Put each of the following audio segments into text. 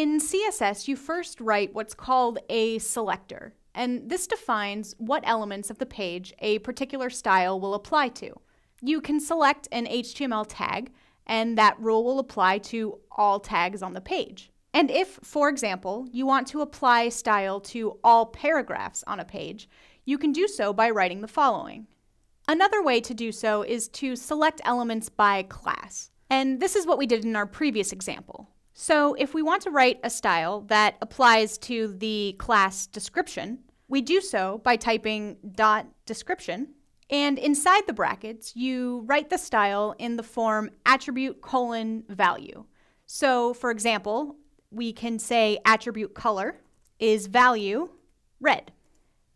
In CSS, you first write what's called a selector, and this defines what elements of the page a particular style will apply to. You can select an HTML tag, and that rule will apply to all tags on the page. And if, for example, you want to apply style to all paragraphs on a page, you can do so by writing the following. Another way to do so is to select elements by class. And this is what we did in our previous example. So if we want to write a style that applies to the class description, we do so by typing dot description. And inside the brackets, you write the style in the form attribute colon value. So for example, we can say attribute color is value red.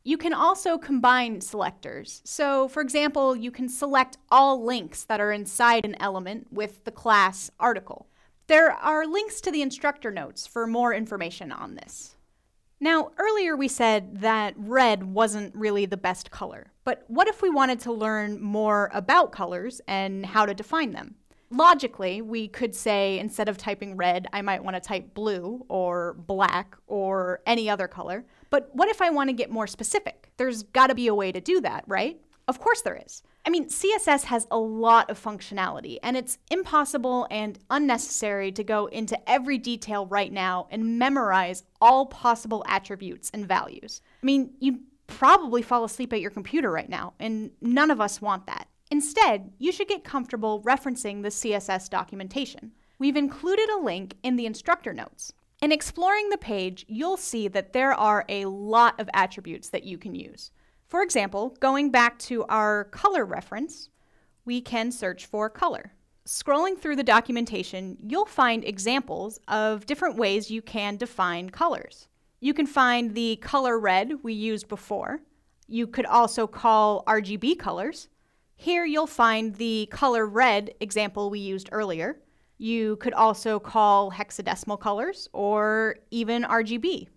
You can also combine selectors. So, for example, you can select all links that are inside an element with the class article. There are links to the instructor notes for more information on this. Now, earlier we said that red wasn't really the best color, but what if we wanted to learn more about colors and how to define them? Logically, we could say instead of typing red, I might want to type blue or black or any other color. But what if I want to get more specific? There's got to be a way to do that, right? Of course there is. I mean, CSS has a lot of functionality, and it's impossible and unnecessary to go into every detail right now and memorize all possible attributes and values. I mean, you probably fall asleep at your computer right now, and none of us want that. Instead, you should get comfortable referencing the CSS documentation. We've included a link in the instructor notes. In exploring the page, you'll see that there are a lot of attributes that you can use. For example, going back to our color reference, we can search for color. Scrolling through the documentation, you'll find examples of different ways you can define colors. You can find the color red we used before. You could also call RGB colors. Here you'll find the color red example we used earlier. You could also call hexadecimal colors or even RGB.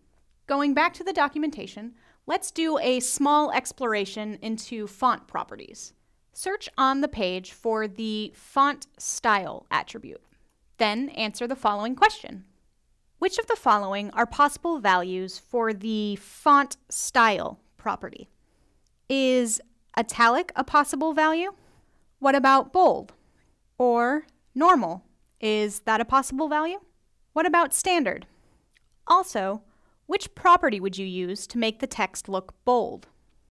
Going back to the documentation, let's do a small exploration into font properties. Search on the page for the font style attribute. Then answer the following question. Which of the following are possible values for the font style property? Is italic a possible value? What about bold? Or normal? Is that a possible value? What about standard? Also, which property would you use to make the text look bold?